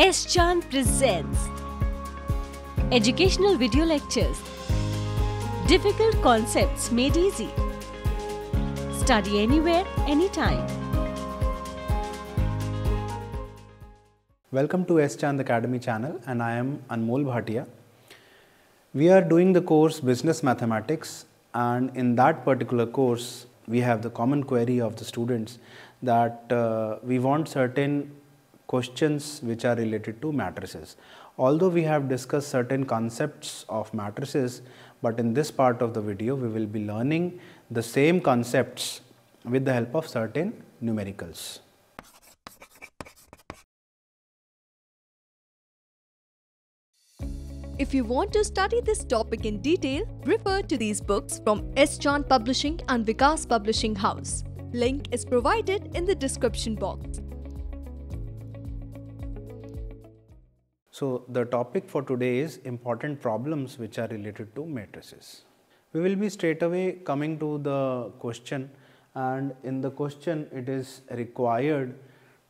S. Chan presents Educational Video Lectures Difficult Concepts Made Easy Study Anywhere, Anytime Welcome to S. Chand Academy channel and I am Anmol Bhatia. We are doing the course Business Mathematics and in that particular course we have the common query of the students that uh, we want certain questions which are related to matrices. Although we have discussed certain concepts of matrices, but in this part of the video we will be learning the same concepts with the help of certain numericals. If you want to study this topic in detail, refer to these books from S. Chan Publishing and Vikas Publishing House. Link is provided in the description box. So, the topic for today is important problems which are related to matrices. We will be straight away coming to the question and in the question it is required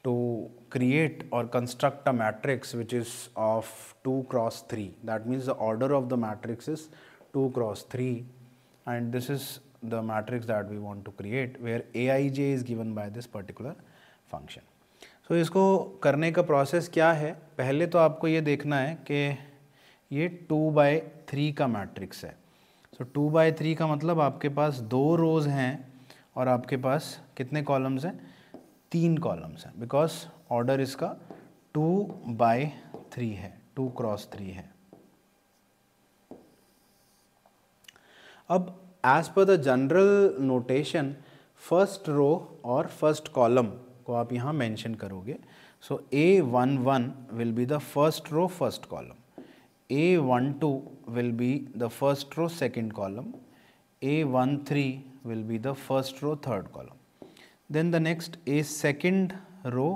to create or construct a matrix which is of 2 cross 3 that means the order of the matrix is 2 cross 3 and this is the matrix that we want to create where aij is given by this particular function. सो तो so, इसको करने का process क्या है पहले तो आपको ये देखना है कि ये टू बाय थ्री का मैट्रिक्स है सो टू बाय थ्री का मतलब आपके पास दो रोज़ हैं और आपके पास कितने कॉलम्स हैं तीन कॉलम्स हैं बिकॉज ऑर्डर इसका टू बाय थ्री है टू क्रॉस थ्री है अब as per the general notation first row और फर्स्ट कॉलम को आप यहाँ मैंशन करोगे so A one one will be the first row first column A one two will be the first row second column A one three will be the first row third column then the next A second row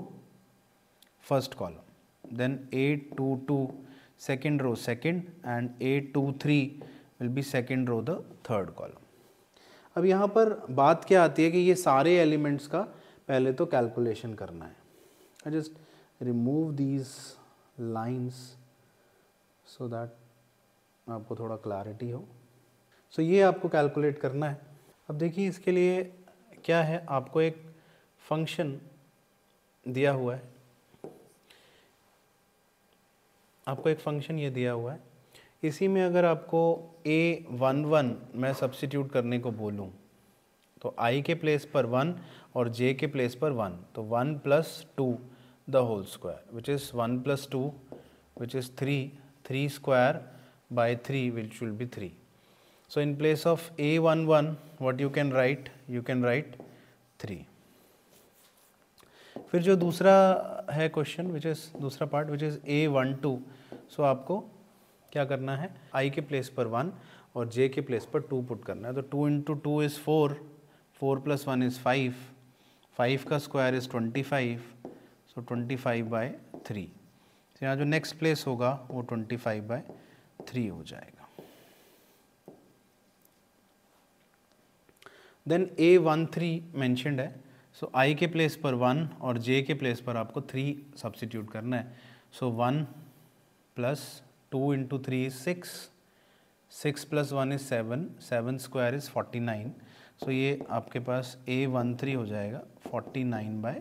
first column then A two two second row second and A two three will be second row the third column अब यहाँ पर बात क्या आती है कि ये सारे एलिमेंट्स का पहले तो कैलकुलेशन करना है I just remove these lines so that आपको थोड़ा क्लैरिटी हो सो so, ये आपको कैलकुलेट करना है अब देखिए इसके लिए क्या है आपको एक फंक्शन दिया हुआ है आपको एक फंक्शन ये दिया हुआ है इसी में अगर आपको ए वन वन मैं सब्सिट्यूट करने को बोलूँ तो आई के प्लेस पर वन और जे के प्लेस पर वन तो one plus two the whole square which is one plus two which is three three square which 3 be three so 3. Place of A one A11 what you can write you can write 3. फिर जो दूसरा है question which is दूसरा part which is A one two so आपको क्या करना है आई के प्लेस पर वन और जे के प्लेस पर टू पुट करना है तो two into two is four four plus one is five five का square is twenty five so twenty five by three तो यहाँ जो नेक्स्ट प्लेस होगा वो ट्वेंटी फाइव बाय थ्री हो जाएगा then A one three mentioned है so so, आई के प्लेस पर वन और जे के प्लेस पर आपको थ्री सब्सिट्यूट करना है so one plus two into three is six six plus one is seven seven square is forty nine so ये आपके पास ए वन थ्री हो जाएगा फोर्टी नाइन बाय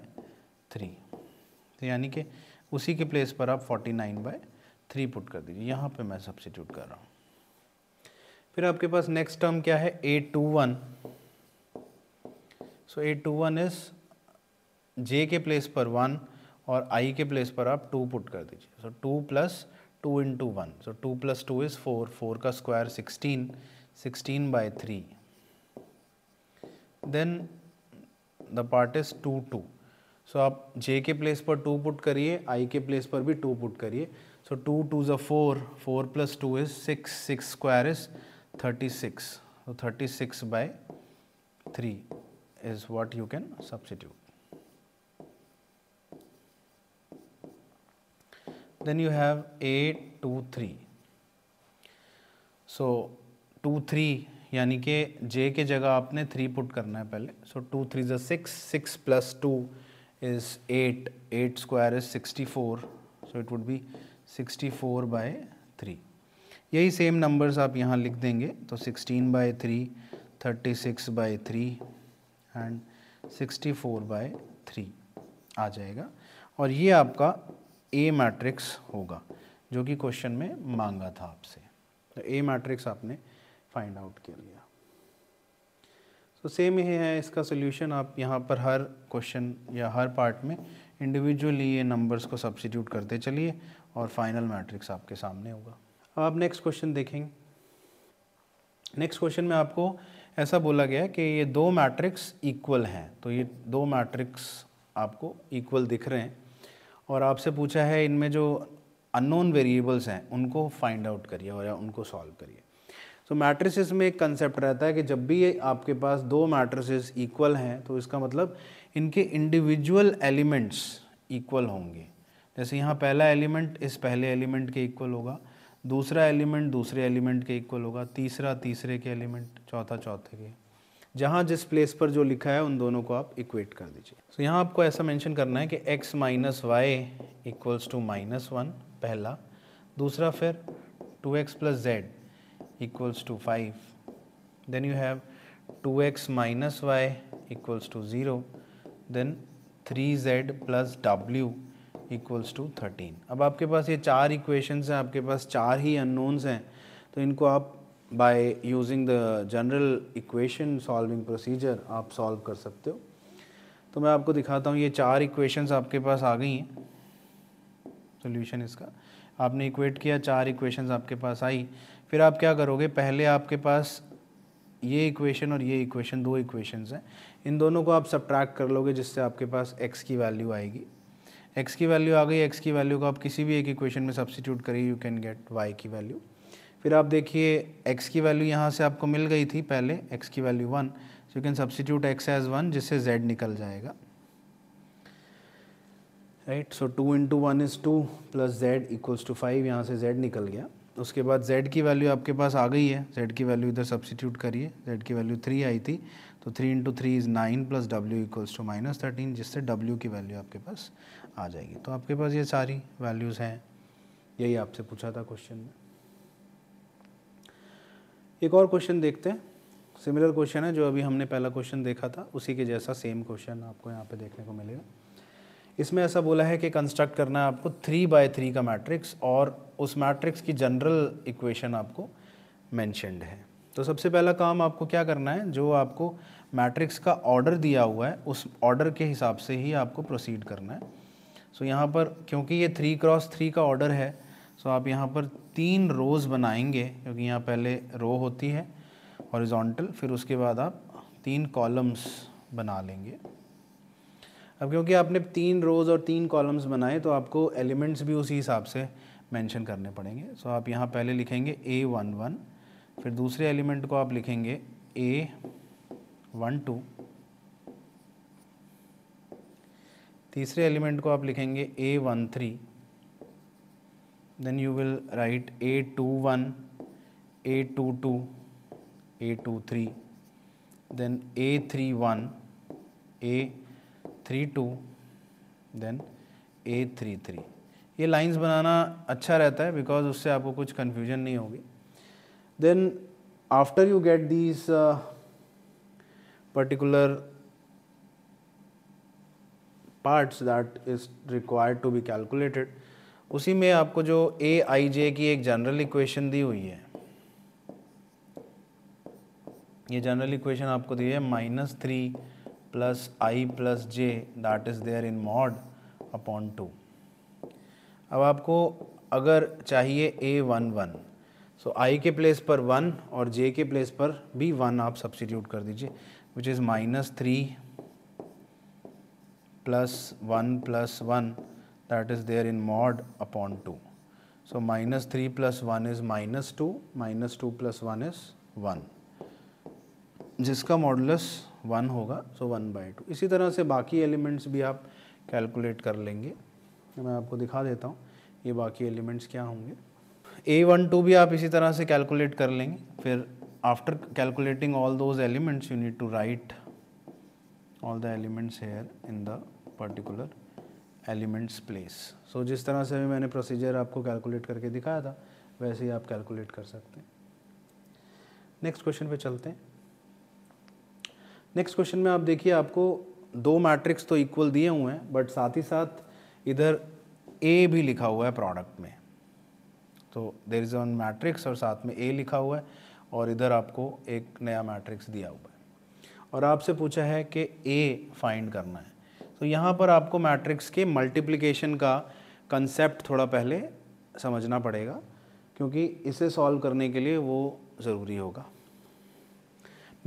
थ्री तो यानी कि उसी के प्लेस पर आप forty nine by three put कर दीजिए यहाँ पे मैं सब्सिट्यूट कर रहा हूँ फिर आपके पास नेक्स्ट टर्म क्या है a two one so a two one is j के प्लेस पर वन और आई के प्लेस पर आप टू पुट कर दीजिए so two plus two into one so two plus two is four four का square sixteen sixteen by three then the part is two two so आप j के place पर to put करिए आई के place पर भी two put करिए so two two ज़ा four four plus two is six six square is thirty six thirty six by three is what you can substitute then you have a two three so two three यानी कि जे के जगह आपने three put करना है पहले so two three ज़ा six six plus two is eight eight square is sixty four so it would be sixty four by three यही सेम नंबर्स आप यहाँ लिख देंगे तो sixteen by three thirty six by three and sixty four by three आ जाएगा और ये आपका ए मैट्रिक्स होगा जो कि क्वेश्चन में मांगा था आपसे तो ए मैट्रिक्स आपने फाइंड आउट कर लिया तो सेम ही है इसका सोल्यूशन आप यहाँ पर हर क्वेश्चन या हर पार्ट में इंडिविजुअली ये नंबर्स को सब्सिट्यूट करते चलिए और फाइनल मैट्रिक्स आपके सामने होगा अब आप नेक्स्ट क्वेश्चन देखेंगे नेक्स्ट क्वेश्चन में आपको ऐसा बोला गया कि ये दो मैट्रिक्स इक्वल हैं तो ये दो मैट्रिक्स आपको इक्वल दिख रहे हैं और आपसे पूछा है इनमें जो अननोन वेरिएबल्स हैं उनको फाइंड आउट करिए और या उनको सॉल्व करिए तो मैट्रिसेस में एक कंसेप्ट रहता है कि जब भी आपके पास दो मैट्रिसेस इक्वल हैं तो इसका मतलब इनके इंडिविजुअल एलिमेंट्स इक्वल होंगे जैसे यहाँ पहला एलिमेंट इस पहले एलिमेंट के इक्वल होगा दूसरा एलिमेंट दूसरे एलिमेंट के इक्वल होगा तीसरा तीसरे के एलिमेंट चौथा चौथे के जहाँ जिस प्लेस पर जो लिखा है उन दोनों को आप इक्वेट कर दीजिए सो so, यहाँ आपको ऐसा मेंशन करना है कि x minus y equals to minus one पहला दूसरा फिर two x plus z equals to 5. Then you have 2x minus y equals to 0. Then 3z plus w equals to 13 अब आपके पास ये चार equations हैं आपके पास चार ही unknowns हैं तो इनको आप by using the general equation solving procedure आप solve कर सकते हो तो मैं आपको दिखाता हूँ ये चार इक्वेशंस आपके पास आ गई हैं सोल्यूशन इसका आपने इक्वेट किया चार इक्वेशंस आपके पास आई फिर आप क्या करोगे पहले आपके पास ये इक्वेशन और ये इक्वेशन दो इक्वेशंस हैं इन दोनों को आप सब्ट्रैक्ट कर लोगे जिससे आपके पास एक्स की वैल्यू आएगी एक्स की वैल्यू आ गई एक्स की वैल्यू को आप किसी भी एक इक्वेशन में सब्सिट्यूट करिए यू कैन गेट वाई की वैल्यू फिर आप देखिए एक्स की वैल्यू यहाँ से आपको मिल गई थी पहले एक्स की value one so you can substitute x as one जिससे जेड निकल जाएगा right so two into one is two plus Z equals to five यहाँ से जेड निकल गया उसके बाद z की वैल्यू आपके पास आ गई है z की वैल्यू इधर सब्सिट्यूट करिए z की वैल्यू थ्री आई थी तो three into three is nine plus डब्ल्यू इक्वल्स टू माइनस थर्टीन जिससे w की वैल्यू आपके पास आ जाएगी तो आपके पास ये सारी वैल्यूज़ हैं यही आपसे पूछा था क्वेश्चन में एक और क्वेश्चन देखते हैं सिमिलर क्वेश्चन है जो अभी हमने पहला क्वेश्चन देखा था उसी के जैसा सेम क्वेश्चन आपको यहाँ पे देखने को मिलेगा इसमें ऐसा बोला है कि कंस्ट्रक्ट करना है आपको थ्री बाय थ्री का मैट्रिक्स और उस मैट्रिक्स की जनरल इक्वेशन आपको मैंशनड है तो सबसे पहला काम आपको क्या करना है जो आपको मैट्रिक्स का ऑर्डर दिया हुआ है उस ऑर्डर के हिसाब से ही आपको प्रोसीड करना है सो so, यहाँ पर क्योंकि ये थ्री क्रॉस थ्री का ऑर्डर है सो so आप यहाँ पर तीन रोज़ बनाएंगे क्योंकि यहाँ पहले रो होती है हॉरिजॉन्टल फिर उसके बाद आप तीन कॉलम्स बना लेंगे अब क्योंकि आपने तीन रोज़ और तीन कॉलम्स बनाए तो आपको एलिमेंट्स भी उसी हिसाब से मेंशन करने पड़ेंगे सो आप यहाँ पहले लिखेंगे ए वन वन फिर दूसरे एलिमेंट को आप लिखेंगे ए वन टू तीसरे एलिमेंट को आप लिखेंगे a one three then you will write a two one a two two a two three then a three one a three two then a three three ये lines बनाना अच्छा रहता है because उससे आपको कुछ कन्फ्यूजन नहीं होगी then after you get these particular parts that is required to be calculated उसी में आपको जो ए आई जे की एक जनरल इक्वेशन दी हुई है ये जनरल इक्वेशन आपको दी है minus three plus i plus j that is there in mod upon two अब आपको अगर चाहिए ए वन वन सो आई के प्लेस पर वन और जे के प्लेस पर भी वन आप सब्सिट्यूट कर दीजिए which is minus three plus one plus one that is there in mod upon two so minus three plus one is minus two minus two plus one is one जिसका modulus one होगा so one by two इसी तरह से बाकी elements भी आप calculate कर लेंगे मैं आपको दिखा देता हूँ ये बाकी एलिमेंट्स क्या होंगे ए वन टू भी आप इसी तरह से कैलकुलेट कर लेंगे फिर after calculating all those elements you need to write all the elements here in the particular elements place so जिस तरह से भी मैंने प्रोसीजर आपको कैलकुलेट करके दिखाया था वैसे ही आप कैलकुलेट कर सकते हैं नेक्स्ट क्वेश्चन पे चलते हैं नेक्स्ट क्वेश्चन में आप देखिए आपको दो मैट्रिक्स तो इक्वल दिए हुए हैं बट साथ ही साथ इधर ए भी लिखा हुआ है प्रोडक्ट में तो देर इज़ वन मैट्रिक्स और साथ में ए लिखा हुआ है और इधर आपको एक नया मैट्रिक्स दिया हुआ है और आपसे पूछा है कि ए फाइंड करना है तो यहाँ पर आपको मैट्रिक्स के मल्टीप्लिकेशन का कंसेप्ट थोड़ा पहले समझना पड़ेगा क्योंकि इसे सॉल्व करने के लिए वो ज़रूरी होगा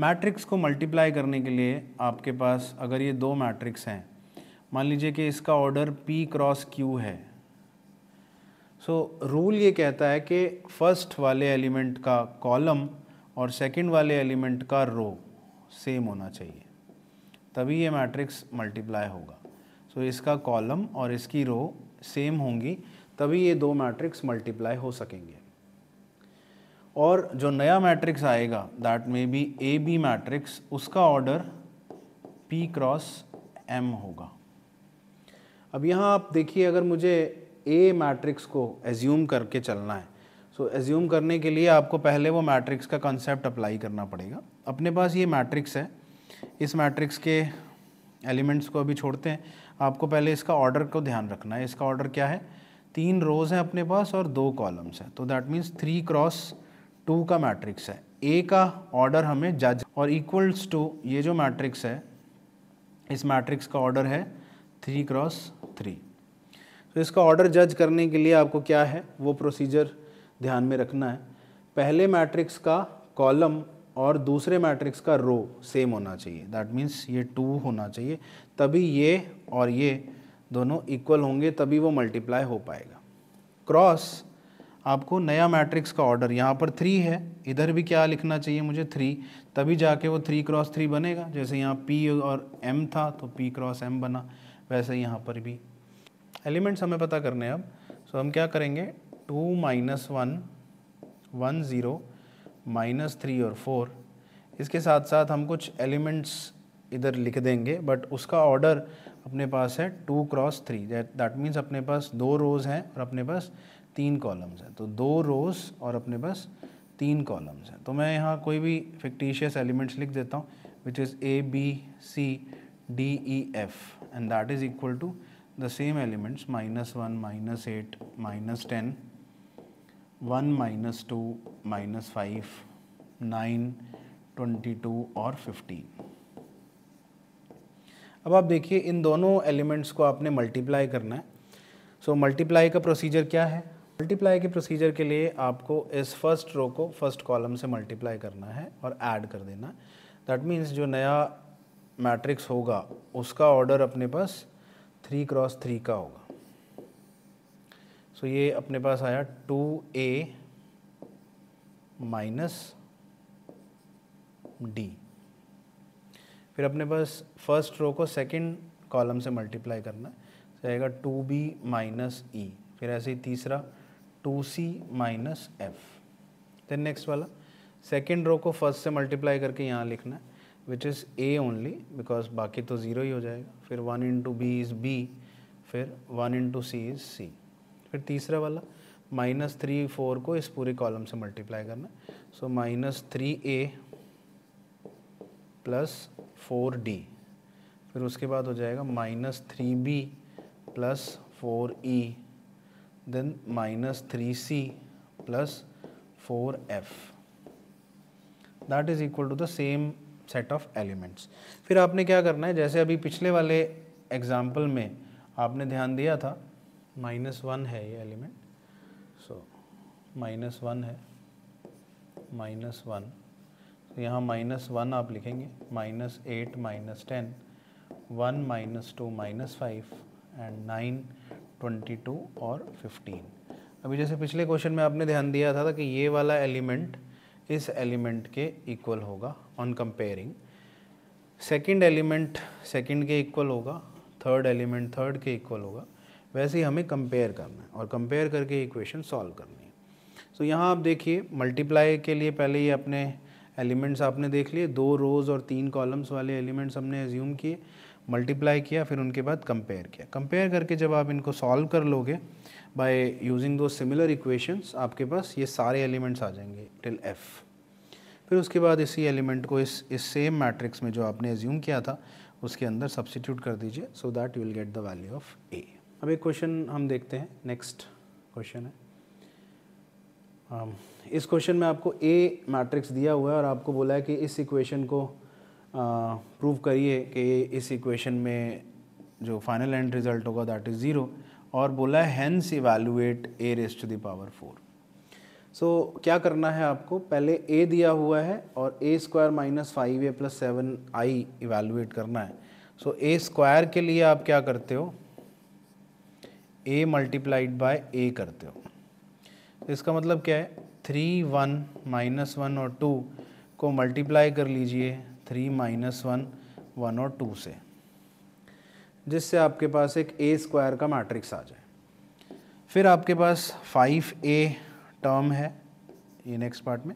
मैट्रिक्स को मल्टीप्लाई करने के लिए आपके पास अगर ये दो मैट्रिक्स हैं मान लीजिए कि इसका ऑर्डर पी क्रॉस क्यू है सो so, रूल ये कहता है कि फर्स्ट वाले एलिमेंट का कॉलम और सेकंड वाले एलिमेंट का रो सेम होना चाहिए तभी ये मैट्रिक्स मल्टीप्लाई होगा सो so, इसका कॉलम और इसकी रो सेम होंगी तभी ये दो मैट्रिक्स मल्टीप्लाई हो सकेंगे और जो नया मैट्रिक्स आएगा that may be A B matrix उसका ऑर्डर पी क्रॉस एम होगा अब यहाँ आप देखिए अगर मुझे ए मैट्रिक्स को एज्यूम करके चलना है सो so, एज्यूम करने के लिए आपको पहले वो मैट्रिक्स का कॉन्सेप्ट अप्लाई करना पड़ेगा अपने पास ये मैट्रिक्स है इस मैट्रिक्स के एलिमेंट्स को अभी छोड़ते हैं आपको पहले इसका ऑर्डर को ध्यान रखना है इसका ऑर्डर क्या है तीन रोज़ हैं अपने पास और दो कॉलम्स हैं तो that means three cross two का मैट्रिक्स है ए का ऑर्डर हमें जज और इक्वल्स टू ये जो मैट्रिक्स है इस मैट्रिक्स का ऑर्डर है थ्री क्रॉस थ्री तो इसका ऑर्डर जज करने के लिए आपको क्या है वो प्रोसीजर ध्यान में रखना है पहले मैट्रिक्स का कॉलम और दूसरे मैट्रिक्स का रो सेम होना चाहिए दैट मीन्स ये टू होना चाहिए तभी ये और ये दोनों इक्वल होंगे तभी वो मल्टीप्लाई हो पाएगा क्रॉस आपको नया मैट्रिक्स का ऑर्डर यहाँ पर थ्री है इधर भी क्या लिखना चाहिए मुझे थ्री तभी जाके वो थ्री क्रॉस थ्री बनेगा जैसे यहाँ पी और एम था तो पी क्रॉस एम बना वैसे यहाँ पर भी एलिमेंट्स हमें पता करने हैं अब सो हम क्या करेंगे two minus one one zero minus three और फोर इसके साथ साथ हम कुछ एलिमेंट्स इधर लिख देंगे बट उसका ऑर्डर अपने पास है two cross three that means अपने पास दो रोज़ हैं और अपने पास तीन कॉलम्स हैं तो दो रोज और अपने पास तीन कॉलम्स हैं तो मैं यहाँ कोई भी फिक्टिशियस एलिमेंट्स लिख देता हूँ which is a b c d e f and that is equal to the same elements minus one minus eight minus ten one minus two minus five nine twenty two और fifteen अब आप देखिए इन दोनों elements को आपने multiply करना है so so, multiply का प्रोसीजर क्या है मल्टीप्लाई के प्रोसीजर के लिए आपको इस फर्स्ट रो को फर्स्ट कॉलम से मल्टीप्लाई करना है और ऐड कर देना दैट मीन्स जो नया मैट्रिक्स होगा उसका ऑर्डर अपने पास थ्री क्रॉस थ्री का होगा सो so, ये अपने पास आया टू ए माइनस डी फिर अपने पास फर्स्ट रो को सेकंड कॉलम से मल्टीप्लाई करना है जाएगा टू बी माइनस ई फिर ऐसे ही तीसरा two c minus f then next वाला सेकेंड रो को फर्स्ट से मल्टीप्लाई करके यहाँ लिखना है which is a only because बाकी तो ज़ीरो ही हो जाएगा फिर one into b is b फिर one into c is c फिर तीसरा वाला माइनस थ्री फोर को इस पूरे कॉलम से मल्टीप्लाई करना so minus three a plus four d फिर उसके बाद हो जाएगा minus three b plus four e then minus 3c plus 4f that is equal to the same set of elements फिर आपने क्या करना है जैसे अभी पिछले वाले एग्जाम्पल में आपने ध्यान दिया था माइनस वन है ये एलिमेंट सो माइनस वन है माइनस वन तो यहाँ माइनस वन आप लिखेंगे minus eight minus ten one minus two minus five and nine twenty two और फिफ्टीन अभी जैसे पिछले क्वेश्चन में आपने ध्यान दिया था, था कि ये वाला एलिमेंट इस एलिमेंट के इक्वल होगा on comparing second element second के इक्वल होगा थर्ड एलिमेंट थर्ड के इक्वल होगा वैसे ही हमें कंपेयर करना है और कंपेयर करके इक्वेशन सॉल्व करनी है सो so, यहाँ आप देखिए मल्टीप्लाई के लिए पहले ही अपने एलिमेंट्स आपने देख लिए दो रोज़ और तीन कॉलम्स वाले एलिमेंट्स हमने एज्यूम किए मल्टीप्लाई किया फिर उनके बाद कंपेयर किया कंपेयर करके जब आप इनको सॉल्व कर लोगे बाय यूजिंग दो सिमिलर इक्वेशंस आपके पास ये सारे एलिमेंट्स आ जाएंगे टिल एफ़ फिर उसके बाद इसी एलिमेंट को इस इस सेम मैट्रिक्स में जो आपने एज्यूम किया था उसके अंदर सब्सिट्यूट कर दीजिए so that you will get the value of a अब एक क्वेश्चन हम देखते हैं नेक्स्ट क्वेश्चन है um, इस क्वेश्चन में आपको ए मैट्रिक्स दिया हुआ है और आपको बोला है कि इस इक्वेशन को प्रूव करिए कि इस इक्वेशन में जो फाइनल एंड रिज़ल्ट होगा दैट इज़ ज़ीरो और बोला है hence evaluate A raise to the power four so क्या करना है आपको पहले ए दिया हुआ है और A square minus five A plus seven I evaluate करना है सो ए स्क्वायर के लिए आप क्या करते हो ए मल्टीप्लाइड बाय ए करते हो इसका मतलब क्या है थ्री वन माइनस वन और टू को मल्टीप्लाई कर लीजिए थ्री माइनस वन वन और टू से जिससे आपके पास एक ए स्क्वायर का मैट्रिक्स आ जाए फिर आपके पास फाइव ए टर्म है ये नेक्स्ट पार्ट में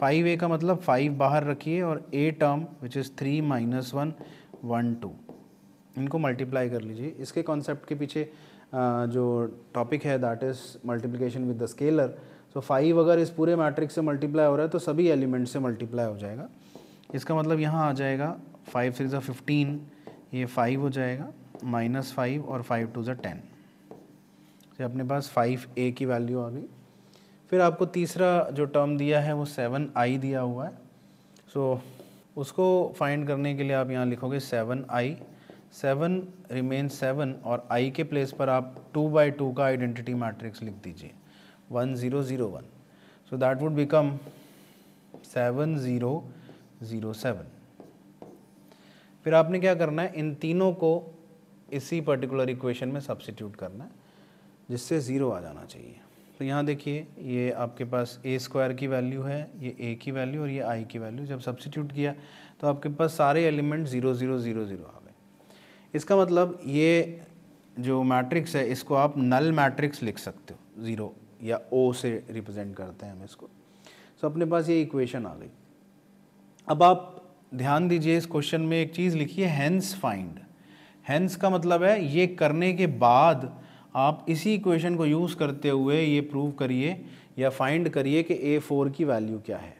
फाइव ए का मतलब फाइव बाहर रखिए और A term which is three minus one one two इनको मल्टीप्लाई कर लीजिए इसके कॉन्सेप्ट के पीछे जो टॉपिक है that is multiplication with the scalar so five अगर इस पूरे मैट्रिक्स से मल्टीप्लाई हो रहा है तो सभी एलिमेंट से मल्टीप्लाई हो जाएगा इसका मतलब यहाँ आ जाएगा फाइव थ्री ज़ा फिफ्टीन ये फाइव हो जाएगा माइनस फाइव और फाइव टू ज़ा टेन तो अपने पास फाइव ए की वैल्यू आ गई फिर आपको तीसरा जो टर्म दिया है वो सेवन आई दिया हुआ है सो so, उसको फाइंड करने के लिए आप यहाँ लिखोगे seven I seven remain seven और आई के प्लेस पर आप टू बाई टू का आइडेंटिटी मैट्रिक्स लिख दीजिए one zero zero one so that would become seven zero zero seven फिर आपने क्या करना है इन तीनों को इसी पर्टिकुलर इक्वेशन में सब्सिट्यूट करना है जिससे ज़ीरो आ जाना चाहिए तो यहाँ देखिए ये आपके पास ए स्क्वायर की वैल्यू है ये ए की वैल्यू और ये आई की वैल्यू जब सब्सिट्यूट किया तो आपके पास सारे element zero zero zero zero आ गए इसका मतलब ये जो मैट्रिक्स है इसको आप नल मैट्रिक्स लिख सकते हो ज़ीरो या ओ से रिप्रेजेंट करते हैं हम इसको सो तो अपने पास ये इक्वेशन आ गई अब आप ध्यान दीजिए इस क्वेश्चन में एक चीज़ लिखी है हैंस फाइंड हैंस का मतलब है ये करने के बाद आप इसी इक्वेशन को यूज़ करते हुए ये प्रूव करिए या फाइंड करिए कि ए फोर की वैल्यू क्या है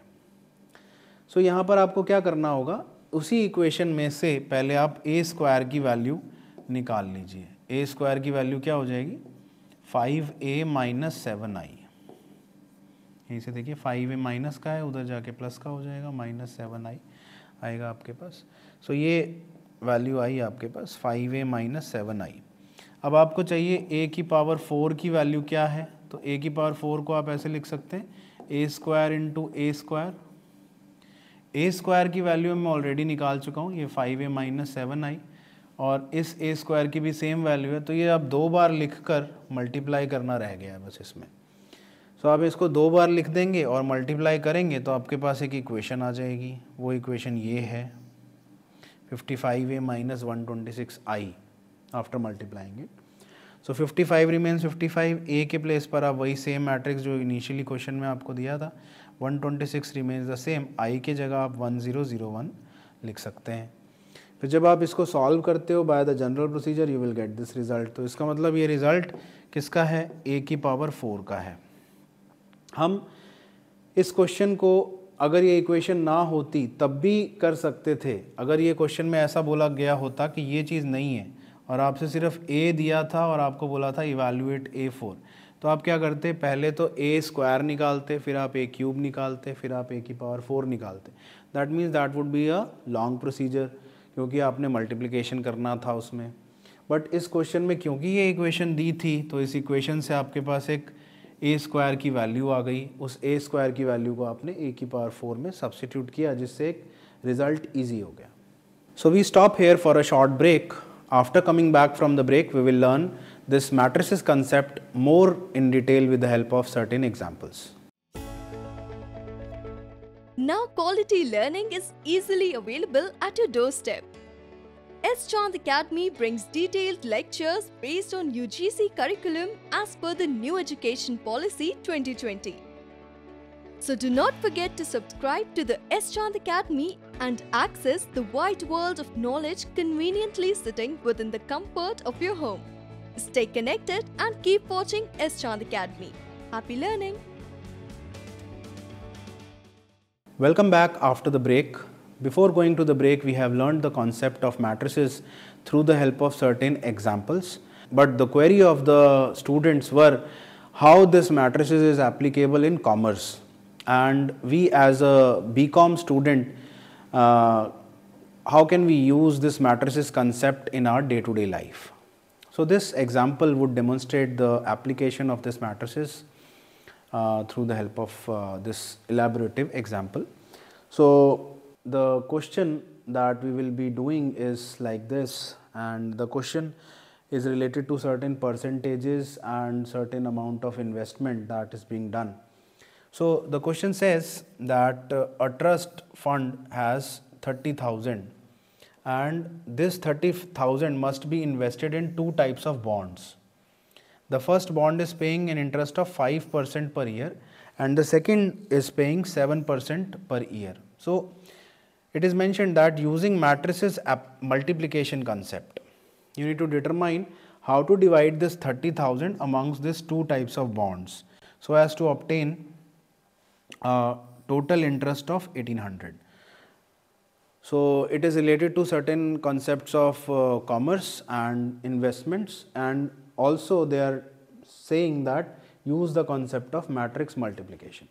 सो so, यहाँ पर आपको क्या करना होगा उसी इक्वेशन में से पहले आप ए स्क्वायर की वैल्यू निकाल लीजिए ए स्क्वायर की वैल्यू क्या हो जाएगी five A minus seven I यहीं से देखिए फाइव ए माइनस का है उधर जाके प्लस का हो जाएगा माइनस सेवन आई आएगा आपके पास सो so, ये वैल्यू आई आपके पास five A minus seven I अब आपको चाहिए ए की पावर फोर की वैल्यू क्या है तो ए की पावर फोर को आप ऐसे लिख सकते हैं A square into A square A square की वैल्यू मैं ऑलरेडी निकाल चुका हूँ ये five A minus seven I और इस ए स्क्वायर की भी सेम वैल्यू है तो ये आप दो बार लिख कर मल्टीप्लाई करना रह गया है बस इसमें सो आप इसको दो बार लिख देंगे और मल्टीप्लाई करेंगे तो आपके पास एक इक्वेशन आ जाएगी वो इक्वेशन ये है five A minus one twenty six I after multiplying it so 55 remains five A के प्लेस पर आप वही सेम मैट्रिक्स जो इनिशियली क्वेश्चन में आपको दिया था 126 रिमेन्स द सेम आई के जगह आप 1001 लिख सकते हैं फिर जब आप इसको सॉल्व करते हो by the general procedure you will get this result तो इसका मतलब ये रिजल्ट किसका है ए की पावर फोर का है हम इस क्वेश्चन को अगर ये इक्वेशन ना होती तब भी कर सकते थे अगर ये क्वेश्चन में ऐसा बोला गया होता कि ये चीज़ नहीं है और आपसे सिर्फ ए दिया था और आपको बोला था इवेल्यूएट ए फोर तो आप क्या करते पहले तो ए स्क्वायर निकालते फिर आप ए क्यूब निकालते फिर आप ए की पावर फोर निकालते that means that would be a long procedure क्योंकि आपने मल्टीप्लिकेशन करना था उसमें बट इस क्वेश्चन में क्योंकि ये इक्वेशन दी थी तो इस इक्वेशन से आपके पास एक ए स्क्वायर की वैल्यू आ गई उस ए स्क्वायर की वैल्यू को आपने ए की पावर फोर में सब्सिट्यूट किया जिससे एक रिजल्ट ईजी हो गया so we stop here for a short break after coming back from the break we will learn this is concept more in detail with the help of certain examples Now quality learning is easily available at your doorstep. S. Chand Academy brings detailed lectures based on UGC curriculum as per the new Education Policy 2020. So do not forget to subscribe to the S. Chand Academy and access the wide world of knowledge conveniently sitting within the comfort of your home. Stay connected and keep watching S. Chand Academy. Happy learning! Welcome back after the break. Before going to the break, we have learned the concept of matrices through the help of certain examples. But the query of the students were how this matrices is applicable in commerce. And we as a BCom student, uh, how can we use this matrices concept in our day-to-day -day life? So this example would demonstrate the application of this matrices uh, through the help of uh, this elaborative example. So the question that we will be doing is like this and the question is related to certain percentages and certain amount of investment that is being done. So, the question says that uh, a trust fund has 30,000 and this 30,000 must be invested in two types of bonds. The first bond is paying an interest of 5% per year and the second is paying 7% per year. So, it is mentioned that using matrices multiplication concept, you need to determine how to divide this 30,000 amongst these two types of bonds so as to obtain a total interest of 1800. So, it is related to certain concepts of uh, commerce and investments and also they are saying that use the concept of matrix multiplication.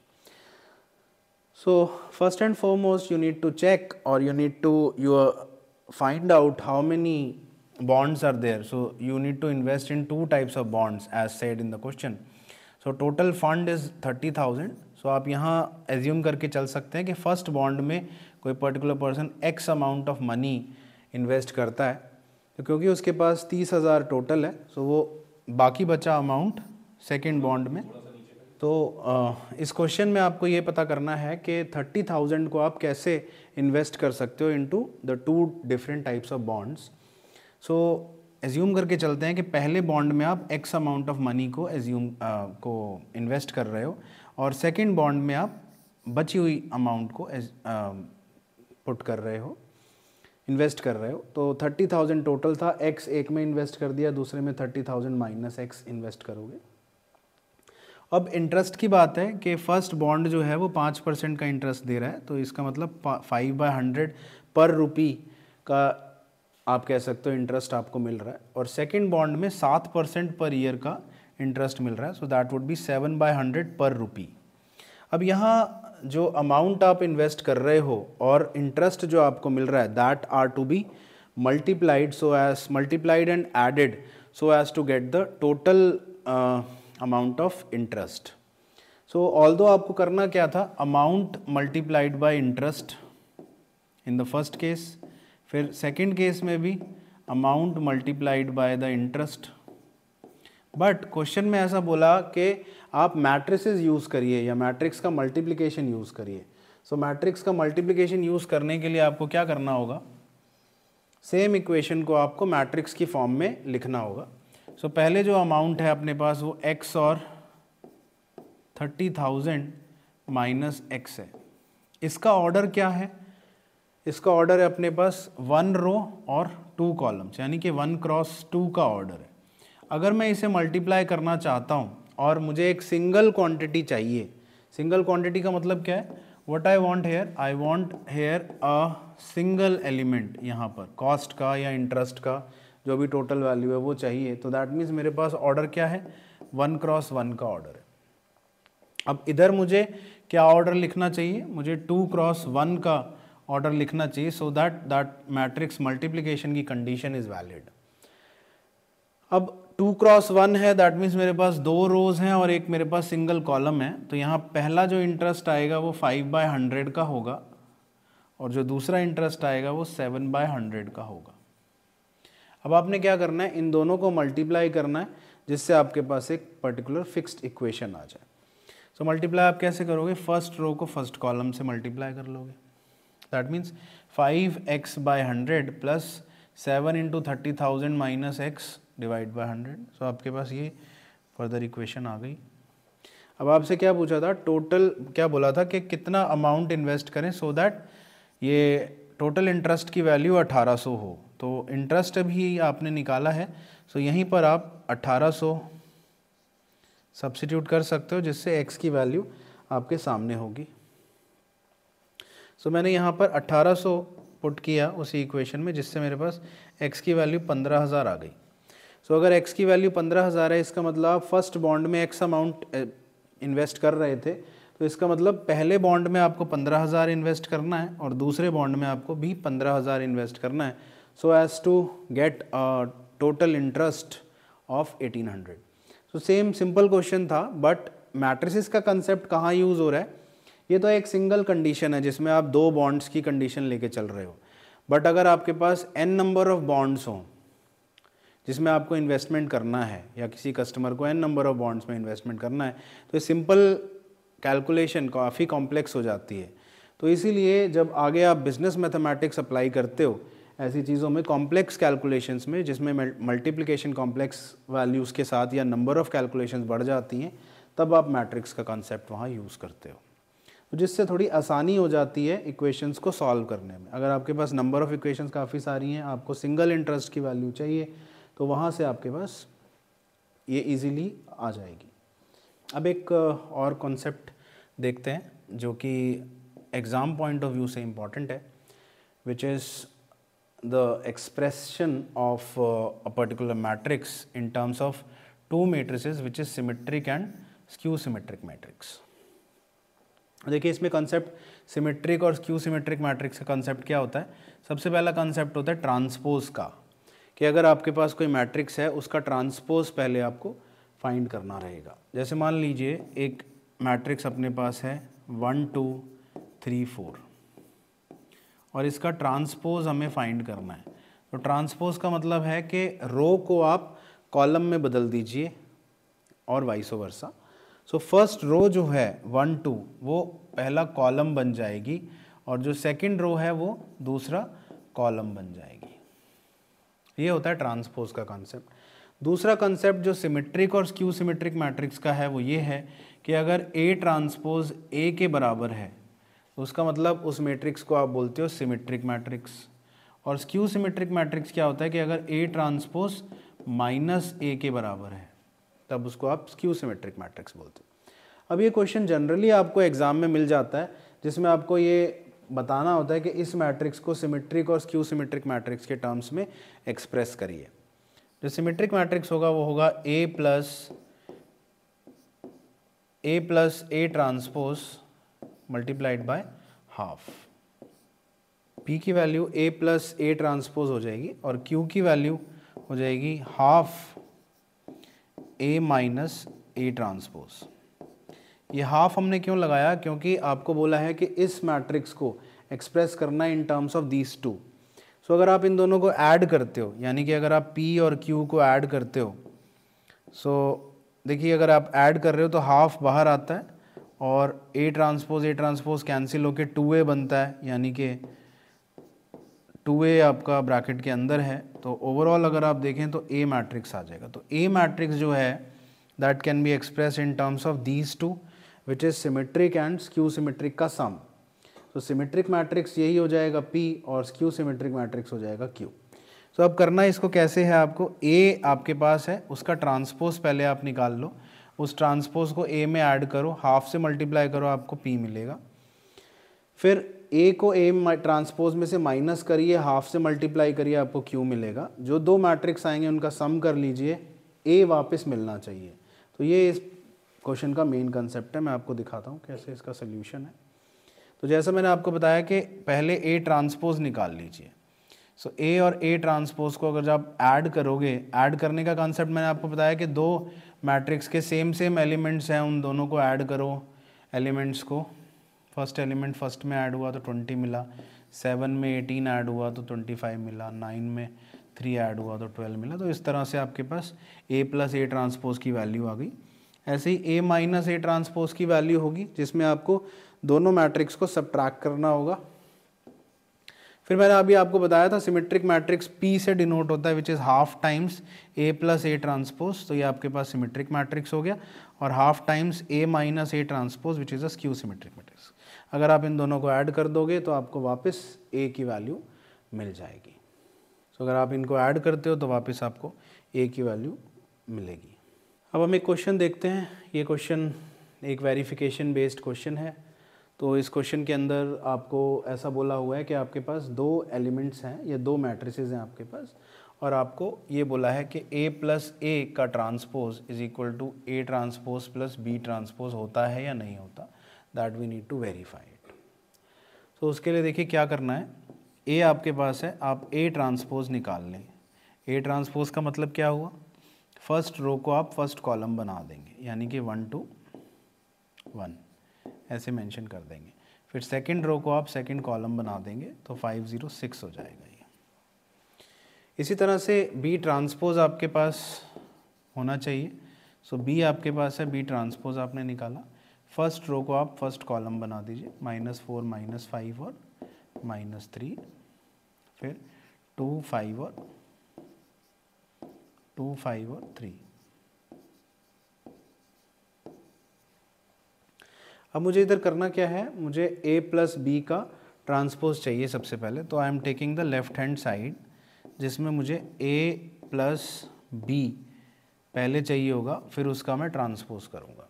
So, first and foremost you need to check or you need to you find out how many bonds are there. So, you need to invest in two types of bonds as said in the question. So, total fund is 30,000. So, aap yahan assume karke chal sakte hain ki first bond mein koi particular person x amount of money invest karta hai to kyunki uske paas 30,000 total hai so wo baki bacha amount second bond mein तो इस question में आपको ये पता करना है कि thirty thousand को आप कैसे इन्वेस्ट कर सकते हो into the two different types of bonds so assume करके चलते हैं कि पहले बॉन्ड में आप एक्स अमाउंट ऑफ मनी को एज्यूम को इन्वेस्ट कर रहे हो और सेकेंड बॉन्ड में आप बची हुई अमाउंट को पुट कर रहे हो इन्वेस्ट कर रहे हो तो थर्टी थाउजेंड टोटल था एक्स एक में इन्वेस्ट कर दिया दूसरे में thirty thousand minus x invest करोगे अब इंटरेस्ट की बात है कि फर्स्ट बॉन्ड जो है वो पाँच परसेंट का इंटरेस्ट दे रहा है तो इसका मतलब फाइव बाई हंड्रेड पर रुपी का आप कह सकते हो इंटरेस्ट आपको मिल रहा है और सेकेंड बॉन्ड में सात परसेंट पर ईयर का इंटरेस्ट मिल रहा है so that would be seven by hundred per rupee अब यहाँ जो अमाउंट आप इन्वेस्ट कर रहे हो और इंटरेस्ट जो आपको मिल रहा है that are to be multiplied so as multiplied and added so as to get the total amount of interest so although आपको करना क्या था amount multiplied by interest in the first case फिर सेकेंड केस में भी amount multiplied by the interest but question में ऐसा बोला कि आप मैट्रिसेस यूज़ करिए या मैट्रिक्स का मल्टीप्लिकेशन यूज़ करिए सो मैट्रिक्स का मल्टीप्लिकेशन यूज़ करने के लिए आपको क्या करना होगा सेम इक्वेशन को आपको मैट्रिक्स की फॉर्म में लिखना होगा सो so, पहले जो अमाउंट है अपने पास वो एक्स और थर्टी थाउजेंड माइनस एक्स है इसका ऑर्डर क्या है इसका ऑर्डर है अपने पास वन रो और टू कॉलम्स यानी कि वन क्रॉस टू का ऑर्डर है अगर मैं इसे मल्टीप्लाई करना चाहता हूँ और मुझे एक सिंगल क्वांटिटी चाहिए सिंगल क्वांटिटी का मतलब क्या है what I want here I want here a single element यहाँ पर कॉस्ट का या इंटरेस्ट का जो भी टोटल वैल्यू है वो चाहिए तो दैट मीन्स मेरे पास ऑर्डर क्या है वन क्रॉस वन का ऑर्डर है अब इधर मुझे क्या ऑर्डर लिखना चाहिए मुझे टू क्रॉस वन का ऑर्डर लिखना चाहिए so that that matrix multiplication की कंडीशन इज़ वैलिड अब टू क्रॉस वन है दैट मीन्स मेरे पास दो रोज़ हैं और एक मेरे पास सिंगल कॉलम है तो यहाँ पहला जो इंटरेस्ट आएगा वो फाइव बाय हंड्रेड का होगा और जो दूसरा इंटरेस्ट आएगा वो सेवन बाय हंड्रेड का होगा अब आपने क्या करना है इन दोनों को मल्टीप्लाई करना है जिससे आपके पास एक पर्टिकुलर फिक्स्ड इक्वेशन आ जाए सो so, मल्टीप्लाई आप कैसे करोगे फर्स्ट रो को फर्स्ट कॉलम से मल्टीप्लाई कर लोगे that means five x by hundred plus seven into thirty thousand minus x divide by hundred so आपके पास ये फर्दर इक्वेशन आ गई अब आपसे क्या पूछा था टोटल क्या बोला था कि कितना अमाउंट इन्वेस्ट करें सो so दैट ये टोटल इंटरेस्ट की वैल्यू 1800 हो तो इंटरेस्ट भी आपने निकाला है सो यहीं पर आप 1800 सब्सिट्यूट कर सकते हो जिससे एक्स की वैल्यू आपके सामने होगी सो so, मैंने यहाँ पर 1800 पुट किया उसी इक्वेशन में जिससे मेरे पास एक्स की वैल्यू 15000 आ गई सो so, अगर एक्स की वैल्यू 15000 है इसका मतलब आप फर्स्ट बॉन्ड में एक्स अमाउंट इन्वेस्ट कर रहे थे तो इसका मतलब पहले बॉन्ड में आपको 15000 इन्वेस्ट करना है और दूसरे बॉन्ड में आपको भी 15000 इन्वेस्ट करना है so as to get a total interest of 1800 so same simple question था but matrices का concept कहाँ use हो रहा है ये तो एक सिंगल कंडीशन है जिसमें आप दो बॉन्ड्स की condition लेके चल रहे हो बट अगर आपके पास n नंबर ऑफ़ बॉन्ड्स हों जिसमें आपको इन्वेस्टमेंट करना है या किसी कस्टमर को एन नंबर ऑफ बॉन्ड्स में इन्वेस्टमेंट करना है तो सिंपल कैलकुलेशन काफ़ी कॉम्प्लेक्स हो जाती है तो इसीलिए जब आगे आप बिजनेस मैथमेटिक्स अप्लाई करते हो ऐसी चीज़ों में कॉम्प्लेक्स कैलकुलेशंस में जिसमें मल्टीप्लिकेशन कॉम्प्लेक्स वैल्यूज़ के साथ या नंबर ऑफ़ कैलकुलेशंस बढ़ जाती हैं तब आप मैट्रिक्स का कॉन्सेप्ट वहाँ यूज़ करते हो तो जिससे थोड़ी आसानी हो जाती है इक्वेशंस को सॉल्व करने में अगर आपके पास नंबर ऑफ़ इक्वेशंस काफ़ी सारी हैं आपको सिंगल इंटरेस्ट की वैल्यू चाहिए तो वहाँ से आपके पास ये इजीली आ जाएगी अब एक और कॉन्सेप्ट देखते हैं जो कि एग्ज़ाम पॉइंट ऑफ व्यू से इम्पॉर्टेंट है which is the expression of uh, a particular matrix in terms of two matrices which is symmetric and skew symmetric matrix देखिए इसमें कॉन्सेप्ट सिमेट्रिक और स्क्यू सिमेट्रिक मैट्रिक्स का concept क्या होता है सबसे पहला कॉन्सेप्ट होता है ट्रांसपोज का कि अगर आपके पास कोई मैट्रिक्स है उसका ट्रांसपोज पहले आपको फाइंड करना रहेगा जैसे मान लीजिए एक मैट्रिक्स अपने पास है वन टू थ्री फोर और इसका ट्रांसपोज हमें फाइंड करना है तो ट्रांसपोज का मतलब है कि रो को आप कॉलम में बदल दीजिए और vice versa so first row जो है वन टू वो पहला कॉलम बन जाएगी और जो सेकंड रो है वो दूसरा कॉलम बन जाएगी ये होता है ट्रांसपोज का कॉन्सेप्ट दूसरा कॉन्सेप्ट जो सिमेट्रिक और स्क्यू सिमेट्रिक मैट्रिक्स का है वो ये है कि अगर ए ट्रांसपोज ए के बराबर है तो उसका मतलब उस मैट्रिक्स को आप बोलते हो सिमेट्रिक मैट्रिक्स और स्क्यू सिमेट्रिक मैट्रिक्स क्या होता है कि अगर ए ट्रांसपोज माइनस ए के बराबर है तब उसको आप स्क्यू सिमेट्रिक मैट्रिक्स बोलते हो अब ये क्वेश्चन जनरली आपको एग्ज़ाम में मिल जाता है जिसमें आपको ये बताना होता है कि इस मैट्रिक्स को सिमेट्रिक और स्क्यू सिमेट्रिक मैट्रिक्स के टर्म्स में एक्सप्रेस करिए जो सिमेट्रिक मैट्रिक्स होगा वो होगा A plus A plus A transpose multiplied by half P की वैल्यू ए प्लस ए ट्रांसपोज हो जाएगी और क्यू की वैल्यू हो जाएगी half A minus A transpose ये हाफ हमने क्यों लगाया क्योंकि आपको बोला है कि इस मैट्रिक्स को एक्सप्रेस करना है in terms of these two so अगर आप इन दोनों को ऐड करते हो यानी कि अगर आप पी और क्यू को ऐड करते हो सो so, देखिए अगर आप ऐड कर रहे हो तो हाफ बाहर आता है और A transpose A transpose cancel होके टू ए बनता है यानी कि टू ए आपका ब्रैकेट के अंदर है तो ओवरऑल अगर आप देखें तो ए मैट्रिक्स आ जाएगा तो ए मैट्रिक्स जो है that can be express in terms of these two which is symmetric and skew symmetric का सम तो सिमेट्रिक मैट्रिक्स यही हो जाएगा पी और स्क्यू सिमेट्रिक मैट्रिक्स हो जाएगा क्यू तो अब करना इसको कैसे है आपको ए आपके पास है उसका ट्रांसपोज पहले आप निकाल लो उस ट्रांसपोज को ए में ऐड करो हाफ से मल्टीप्लाई करो आपको पी मिलेगा फिर ए को ए ट्रांसपोज में से माइनस करिए हाफ से मल्टीप्लाई करिए आपको क्यू मिलेगा जो दो मैट्रिक्स आएंगे उनका सम कर लीजिए ए वापस मिलना चाहिए तो ये इस क्वेश्चन का मेन कंसेप्ट है मैं आपको दिखाता हूँ कैसे इसका सोल्यूशन है तो जैसा मैंने आपको बताया कि पहले ए ट्रांसपोज निकाल लीजिए सो ए और ए ट्रांसपोज को अगर आप ऐड करोगे ऐड करने का कॉन्सेप्ट मैंने आपको बताया कि दो मैट्रिक्स के सेम सेम एलिमेंट्स हैं उन दोनों को ऐड करो एलिमेंट्स को फर्स्ट एलिमेंट फर्स्ट में ऐड हुआ तो ट्वेंटी मिला सेवन में एटीन ऐड हुआ तो ट्वेंटी फाइव मिला नाइन में थ्री ऐड हुआ तो ट्वेल्व मिला तो इस तरह से आपके पास ए प्लस ए ट्रांसपोज की वैल्यू आ गई ऐसे ही ए माइनस ए ट्रांसपोज की वैल्यू होगी जिसमें आपको दोनों मैट्रिक्स को सब्ट्रैक्ट करना होगा फिर मैंने अभी आपको बताया था सिमेट्रिक मैट्रिक्स पी से डिनोट होता है which is half times A plus A transpose तो ये आपके पास सिमेट्रिक मैट्रिक्स हो गया और half times A minus A transpose which is a skew symmetric matrix अगर आप इन दोनों को ऐड कर दोगे तो आपको वापस ए की वैल्यू मिल जाएगी सो so, अगर आप इनको ऐड करते हो तो वापस आपको ए की वैल्यू मिलेगी अब हम एक क्वेश्चन देखते हैं ये क्वेश्चन एक वेरिफिकेशन बेस्ड क्वेश्चन है तो इस क्वेश्चन के अंदर आपको ऐसा बोला हुआ है कि आपके पास दो एलिमेंट्स हैं या दो मैट्रिस हैं आपके पास और आपको ये बोला है कि ए प्लस ए का transpose is equal to A transpose plus B transpose होता है या नहीं होता that we need to verify it तो उसके लिए देखिए क्या करना है ए आपके पास है आप ए ट्रांसपोज निकाल लें ए ट्रांसपोज का मतलब क्या हुआ फर्स्ट रो को आप फर्स्ट कॉलम बना देंगे यानी कि वन टू वन ऐसे मेंशन कर देंगे फिर सेकंड रो को आप सेकंड कॉलम बना देंगे तो फाइव ज़ीरो सिक्स हो जाएगा ये इसी तरह से बी ट्रांसपोज आपके पास होना चाहिए सो so, बी आपके पास है बी ट्रांसपोज आपने निकाला फर्स्ट रो को आप फर्स्ट कॉलम बना दीजिए माइनस फोर माइनस फाइव और माइनस थ्री फिर टू फाइव और टू फाइव और थ्री अब मुझे इधर करना क्या है मुझे ए प्लस बी का ट्रांसपोज चाहिए सबसे पहले तो I am taking the left hand side जिसमें मुझे ए प्लस बी पहले चाहिए होगा फिर उसका मैं ट्रांसपोज करूँगा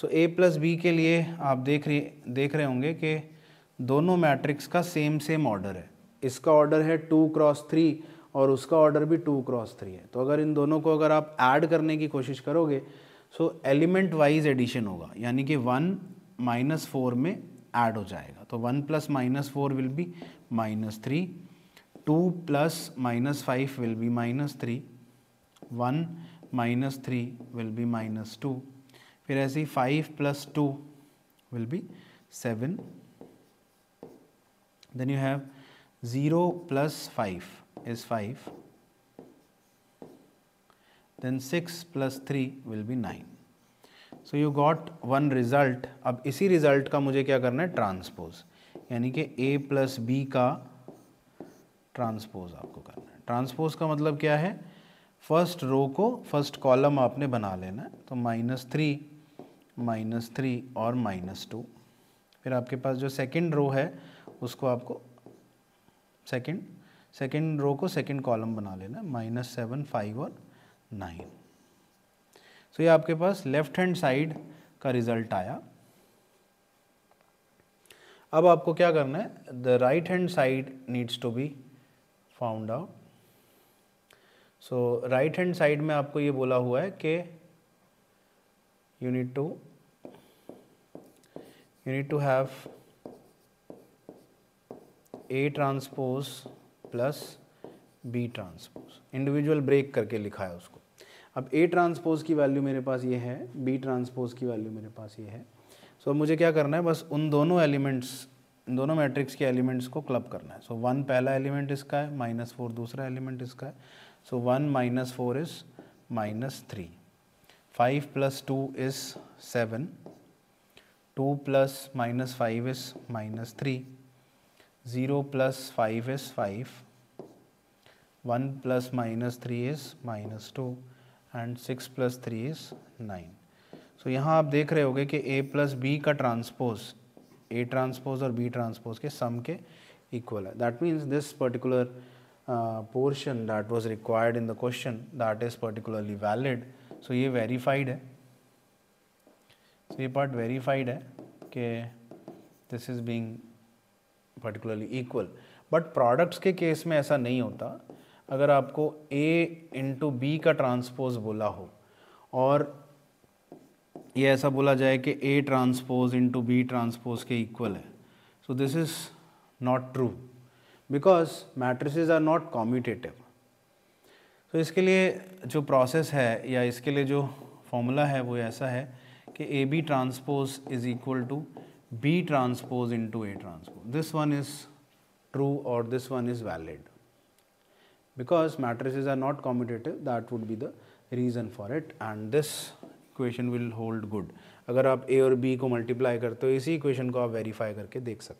सो ए प्लस बी के लिए आप देख रही देख रहे होंगे कि दोनों मैट्रिक्स का सेम सेम ऑर्डर है इसका ऑर्डर है टू क्रॉस थ्री और उसका ऑर्डर भी टू क्रॉस थ्री है तो अगर इन दोनों को अगर आप ऐड करने की कोशिश करोगे सो एलिमेंट वाइज एडिशन होगा यानी कि वन माइनस फोर में ऐड हो जाएगा तो one plus minus four will be minus three two plus minus five will be minus three one minus three will be minus two फिर ऐसे ही five plus two will be seven then you have zero plus five is five then six plus three will be nine so you got one result अब इसी result का मुझे क्या करना है ट्रांसपोज यानी कि ए प्लस बी का ट्रांसपोज आपको करना है ट्रांसपोज का मतलब क्या है फर्स्ट रो को फर्स्ट कॉलम आपने बना लेना है तो माइनस थ्री माइनस थ्री और माइनस टू फिर आपके पास जो सेकंड रो है उसको आपको सेकंड सेकंड रो को सेकंड कॉलम बना लेना माइनस सेवन फाइव और नाइन सो ये आपके पास लेफ्ट हैंड साइड का रिजल्ट आया अब आपको क्या करना है the right hand side needs to be found out so right hand side में आपको ये बोला हुआ है कि you need to you need to have A transpose plus B transpose individual break करके लिखा है उसको अब ए ट्रांसपोज़ की वैल्यू मेरे पास ये है बी ट्रांसपोज़ की वैल्यू मेरे पास ये है सो so, मुझे क्या करना है बस उन दोनों एलिमेंट्स इन दोनों मैट्रिक्स के एलिमेंट्स को क्लब करना है सो so, वन पहला एलिमेंट इसका है माइनस फोर दूसरा एलिमेंट इसका है so one minus four is minus three five plus two is seven two plus minus five is minus three zero plus five is five one plus minus three is minus two and six plus three is nine so यहाँ आप देख रहे होगे कि A plus B का transpose A transpose और B transpose के sum के इक्वल है that means this particular portion that was required in the question that is particularly valid so ये वेरीफाइड है सो ये पार्ट वेरीफाइड है कि this is being particularly equal but products के case में ऐसा नहीं होता अगर आपको ए इंटू बी का ट्रांसपोज बोला हो और ये ऐसा बोला जाए कि A transpose into B transpose के इक्वल है so this is not true because matrices are not commutative तो इसके लिए जो प्रोसेस है या इसके लिए जो फॉर्मूला है वो ऐसा है कि A B transpose is equal to B transpose into A transpose this one is true और this one is valid because matrices are not commutative that would be the reason for it and this equation will hold good. अगर आप A or B को multiply equation को आप verify करके देख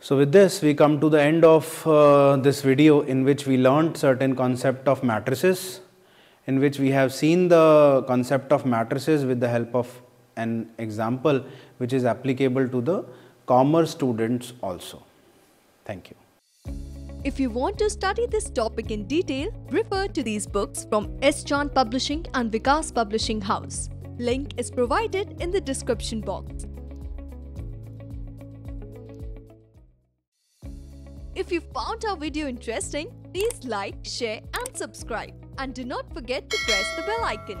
So with this we come to the end of uh, this video in which we learnt certain concept of matrices in which we have seen the concept of matrices with the help of an example which is applicable to the commerce students also. Thank you. If you want to study this topic in detail, refer to these books from S. Chan Publishing and Vikas Publishing House. Link is provided in the description box. If you found our video interesting, please like, share and subscribe. And do not forget to press the bell icon.